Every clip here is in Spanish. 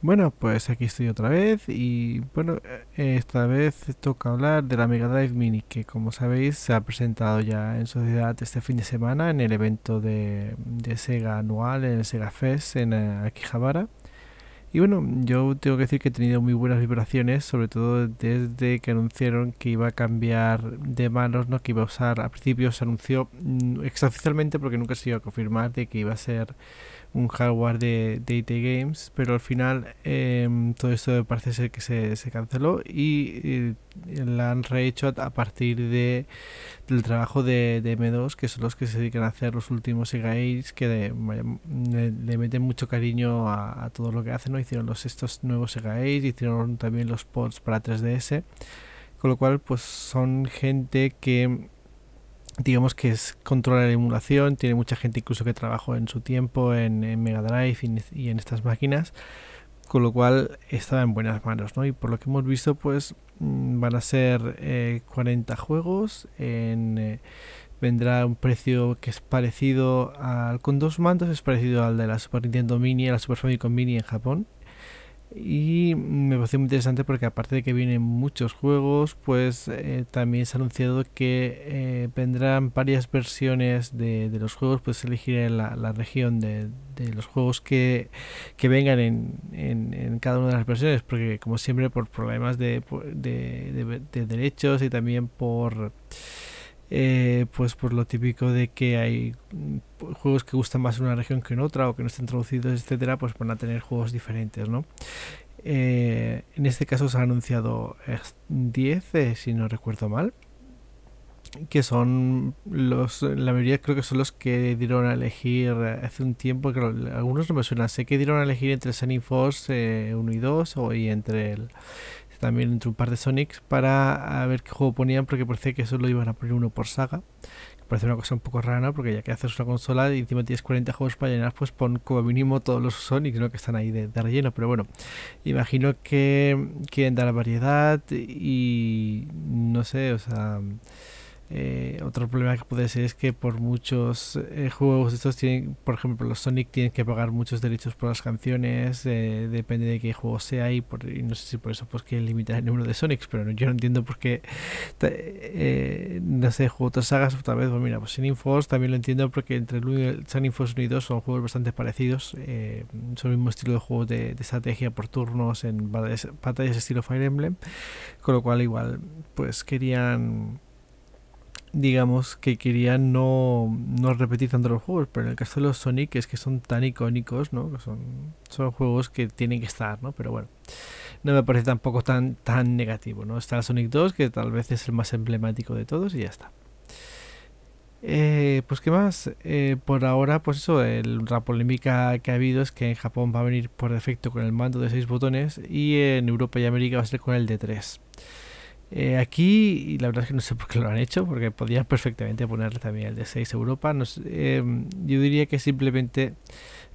Bueno, pues aquí estoy otra vez y bueno, eh, esta vez toca hablar de la Mega Drive Mini que como sabéis se ha presentado ya en sociedad este fin de semana en el evento de, Sega anual, en el Sega Fest en eh, Akihabara. Y bueno, yo tengo que decir que he tenido muy buenas vibraciones, sobre todo desde que anunciaron que iba a cambiar de manos, ¿no? que iba a usar, al principio se anunció mm, extraoficialmente porque nunca se iba a confirmar de que iba a ser un hardware de, de Games, pero al final em, todo esto parece ser que se, canceló y, la han rehecho a, partir de, del trabajo de, de, M2, que son los que se dedican a hacer los últimos Sega Ace, que le, meten mucho cariño a, todo lo que hacen, ¿no? hicieron los, estos nuevos Sega hicieron también los ports para 3DS, con lo cual pues son gente que digamos que es controlar la emulación, tiene mucha gente incluso que trabajó en su tiempo en, Mega Drive y, en, estas máquinas, con lo cual estaba en buenas manos, ¿no? Y por lo que hemos visto, pues mm, van a ser 40 eh, juegos, en, eh, vendrá un precio que es parecido al, con dos mandos, es parecido al de la Super Nintendo Mini, la Super Famicom Mini en Japón, y me parece muy interesante porque aparte de que vienen muchos juegos, pues eh, también se ha anunciado que eh, vendrán varias versiones de, los juegos, pues elegir la, región de, de, los juegos que, que vengan en, en, en, cada una de las versiones, porque como siempre por problemas de, de derechos y también por eh, pues por lo típico de que hay mm, juegos que gustan más en una región que en otra o que no estén traducidos, etcétera, pues van a tener juegos diferentes, ¿no? Eh, en este caso se han anunciado 10, eh, si no recuerdo mal, que son los, la mayoría creo que son los que dieron a elegir hace un tiempo, creo, algunos no me suenan, sé que dieron a elegir entre Sunny Force 1 y 2 o, y entre el también entre un par de Sonics para ver qué juego ponían, porque parecía que solo iban a poner uno por saga. parece una cosa un poco rara, Porque ya que haces una consola y encima tienes 40 juegos para llenar, pues pon como mínimo todos los Sonics, ¿no? Que están ahí de, de relleno. Pero bueno, imagino que quieren dar variedad y no sé, o sea eh, otro problema que puede ser es que por muchos eh, juegos estos tienen, por ejemplo, los Sonic tienen que pagar muchos derechos por las canciones, eh, depende de qué juego sea y, por, no sé si por eso pues que limitar el número de Sonics, pero yo no entiendo por qué, no sé, juego otras sagas otra vez, pues mira, pues Sin Force también lo entiendo porque entre el Sonic Force 1 y 2 son juegos bastante parecidos, son el mismo estilo de juego de, estrategia por turnos en batallas estilo Fire Emblem, con lo cual igual pues querían digamos, que querían no, repetir tanto los juegos, pero en el caso de los Sonic es que son tan icónicos, ¿no? Que son, son juegos que tienen que estar, ¿no? Pero bueno, no me parece tampoco tan, tan negativo, ¿no? Está el Sonic 2, que tal vez es el más emblemático de todos, y ya está. Eh, pues qué más, eh, por ahora, pues eso, la polémica que ha habido es que en Japón va a venir por defecto con el mando de 6 botones y en Europa y América va a ser con el de 3. Eh, aquí, y la verdad es que no sé por qué lo han hecho, porque podrían perfectamente ponerle también el de 6 Europa. Em, yo diría que simplemente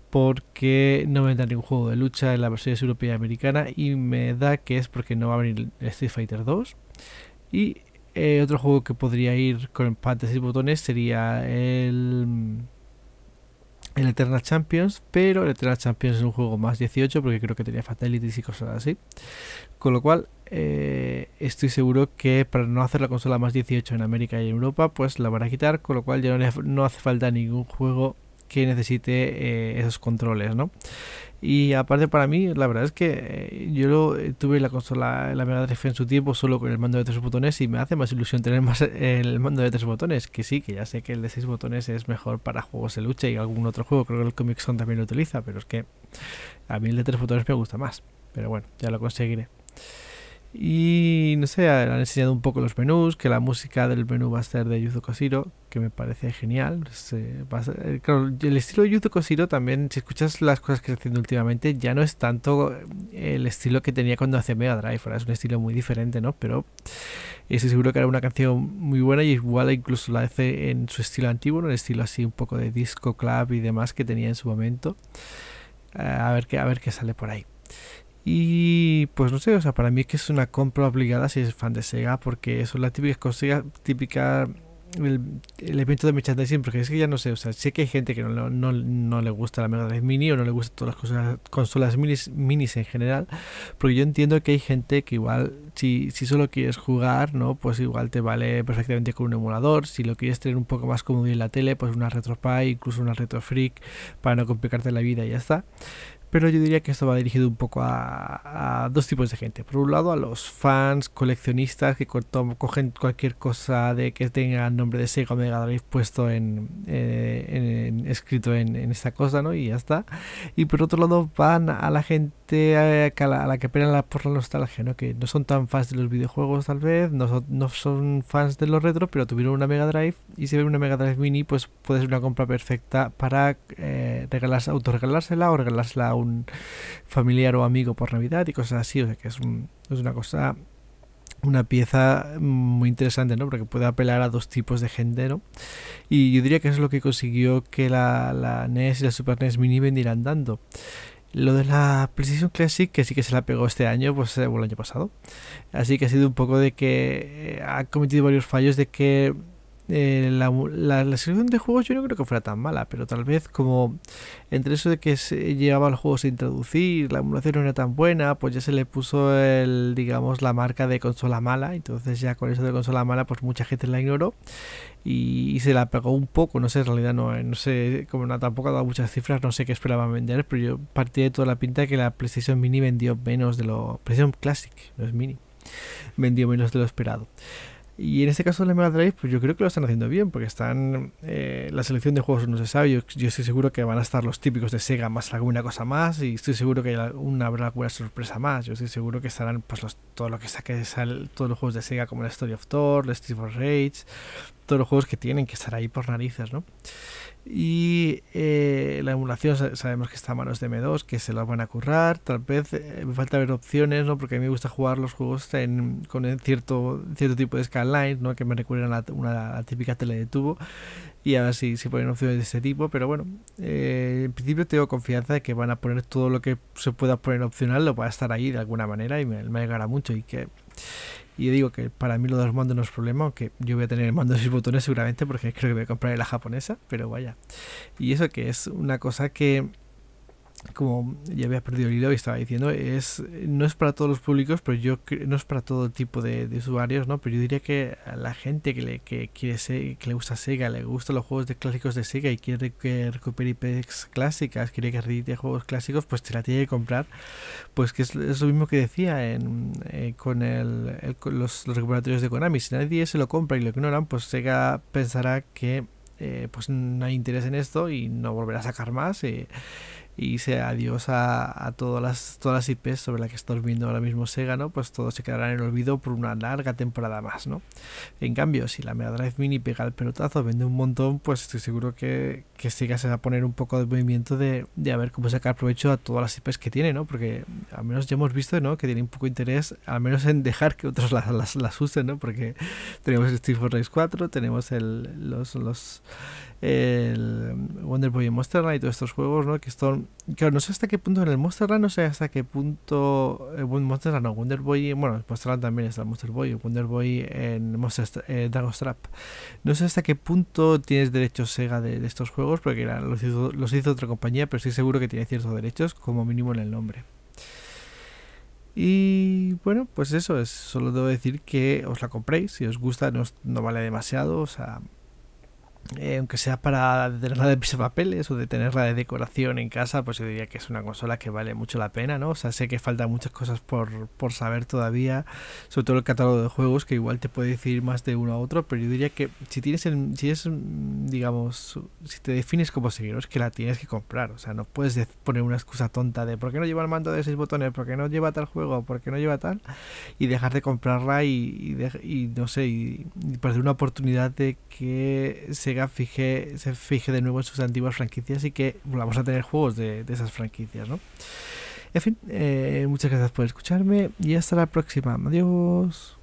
porque no me da ningún juego de lucha en la versión europea y americana, y me da que es porque no va a venir Street Fighter 2. Y eh, otro juego que podría ir con pantas y botones sería el el Eternal Champions, pero el Eternal Champions es un juego más 18 porque creo que tenía fatalities y cosas así. Con lo cual, eh, estoy seguro que para no hacer la consola más 18 en América y en Europa, pues la van a quitar, con lo cual ya no, no hace falta ningún juego que necesite eh, esos controles, ¿no? Y aparte para mí, la verdad es que eh, yo eh, tuve la consola, la Mega Drive en su tiempo solo con el mando de tres botones y me hace más ilusión tener más el mando de tres botones, que sí, que ya sé que el de seis botones es mejor para juegos de lucha y algún otro juego, creo que el Comic Son también lo utiliza, pero es que a mí el de tres botones me gusta más, pero bueno, ya lo conseguiré. Y no sé, han enseñado un poco los menús, que la música del menú va a ser de Yuzo Koshiro, que me parece genial. Eh, el estilo de Yuzo Koshiro también, si escuchas las cosas que está haciendo últimamente, ya no es tanto el estilo que tenía cuando hacía Mega Drive, ahora es un estilo muy diferente, ¿no? Pero estoy seguro que era una canción muy buena y igual incluso la hace en su estilo antiguo, en el estilo así un poco de disco club y demás que tenía en su momento. Eh, a, ver qué, a ver qué sale por ahí. Y pues no sé, o sea, para mí es que es una compra obligada si es fan de Sega, porque eso es la típica cosa, típica el, el, evento de merchandising, porque es que ya no sé, o sea, sé que hay gente que no, no, no le gusta la Mega Drive Mini o no le gusta todas las cosas, consolas minis, minis en general, pero yo entiendo que hay gente que igual, si, si solo quieres jugar, ¿no? Pues igual te vale perfectamente con un emulador, si lo quieres tener un poco más cómodo en la tele, pues una RetroPie, incluso una Retro para no complicarte la vida y ya está. Pero yo diría que esto va dirigido un poco a, a dos tipos de gente. Por un lado, a los fans, coleccionistas que cogen cualquier cosa de que tenga nombre de Sega o Mega Drive puesto en, eh, escrito en, esta cosa, ¿no? Y ya está. Y por otro lado, van a la gente eh, a, la la, a la, que apelan por la nostalgia, ¿no? Que no son tan fans de los videojuegos, tal vez, no son, fans de los retro, pero tuvieron una Mega Drive y si ven una Mega Drive Mini, pues puede ser una compra perfecta para eh, regalarse, autorregalársela o regalársela a un familiar o amigo por Navidad y cosas así. O sea que es, una cosa, una pieza muy interesante, ¿no? Porque puede apelar a dos tipos de gente, Y yo diría que eso es lo que consiguió que la, NES y la Super NES Mini vendieran dando. Lo de la PlayStation Classic, que sí que se la pegó este año, pues eh, el año pasado. Así que ha sido un poco de que eh, ha cometido varios fallos de que eh, la, la, selección de juegos yo no creo que fuera tan mala, pero tal vez como entre eso de que se llevaba el juego sin introducir la emulación no era tan buena, pues ya se le puso el, digamos, la marca de consola mala, entonces ya con eso de consola mala pues mucha gente la ignoró y, se la pegó un poco, no sé, en realidad no, eh, no sé, como no, tampoco ha dado muchas cifras, no sé qué esperaban vender, pero yo partí de toda la pinta que la PlayStation Mini vendió menos de lo... PlayStation Classic, no es Mini, vendió menos de lo esperado. Y en este caso de la Mega Drive, pues yo creo que lo están haciendo bien, porque están. Eh, la selección de juegos no se sabe. Yo, estoy seguro que van a estar los típicos de Sega más alguna cosa más. Y estoy seguro que habrá alguna sorpresa más. Yo estoy seguro que estarán pues los, todo lo que saque, todos los juegos de Sega, como la Story of Thor, la Steve of Rage, todos los juegos que tienen que estar ahí por narices, ¿no? Y eh, la emulación sabemos que está a manos de M2, que se la van a currar. Tal vez eh, me falta ver opciones, ¿no? Porque a mí me gusta jugar los juegos en, con cierto, cierto tipo de scanlines, ¿no? Que me recuerdan a una, típica tele de tubo. Y a ver si, si ponen opciones de ese tipo. Pero bueno, eh, en principio tengo confianza de que van a poner todo lo que se pueda poner opcional, lo va a estar ahí de alguna manera y me, me mucho. Y que y digo que para mí lo de los mandos no es problema, aunque yo voy a tener el mando de y botones seguramente porque creo que voy a comprar la japonesa, pero vaya. Y eso que es una cosa que como ya había perdido el hilo y estaba diciendo, es no es para todos los públicos, pero yo no es para todo tipo de, usuarios, ¿no? Pero yo diría que a la gente que le, que quiere que le gusta Sega, le gustan los juegos de clásicos de Sega y quiere que recupere IPs clásicas, quiere que redite juegos clásicos, pues te la tiene que comprar. Pues que es, lo mismo que decía en, eh, con, el, los, recuperatorios de Konami. Si nadie se lo compra y lo ignoran, pues Sega pensará que eh, pues no hay interés en esto y no volverá a sacar más. Eh, y dice adiós a, todas, las, todas las IPs sobre las que está viendo ahora mismo Sega, ¿no? Pues todos se quedarán en el olvido por una larga temporada más, ¿no? En cambio, si la Mega Drive Mini pega el pelotazo, vende un montón, pues estoy seguro que, que Sega se va a poner un poco de movimiento de, de a ver cómo sacar provecho a todas las IPs que tiene, ¿no? Porque al menos ya hemos visto, ¿no? Que tiene un poco interés, al menos en dejar que otros las, las, usen, ¿no? Porque tenemos el Steve Race 4, tenemos el, los, los el Wonder Boy y Monster Night, todos estos juegos, ¿no? Que son claro, no sé hasta qué punto en el Monster no sé hasta qué punto. Eh, Monster no, Wonder Boy. Bueno, Monster también está el Monster Boy, Wonder Boy en Monster eh, Trap. No sé hasta qué punto tienes derechos Sega de, estos juegos, porque los, hizo, otra compañía, pero estoy seguro que tiene ciertos derechos, como mínimo en el nombre. Y bueno, pues eso es. Solo debo decir que os la compréis. Si os gusta, no vale demasiado. O sea, eh, aunque sea para tenerla de papeles o de tenerla de decoración en casa, pues yo diría que es una consola que vale mucho la pena, ¿no? O sea, sé que faltan muchas cosas por, saber todavía, sobre todo el catálogo de juegos, que igual te puede decir más de uno a otro, pero yo diría que si tienes el, si es, digamos, si te defines como seguidor, que la tienes que comprar, o sea, no puedes poner una excusa tonta de por qué no lleva el mando de seis botones, por qué no lleva tal juego, por qué no lleva tal, y dejar de comprarla y, y, no sé, y perder una oportunidad de que se fije, se fije de nuevo en sus antiguas franquicias y que vamos a tener juegos de, esas franquicias, ¿no? En fin, eh, muchas gracias por escucharme y hasta la próxima. Adiós.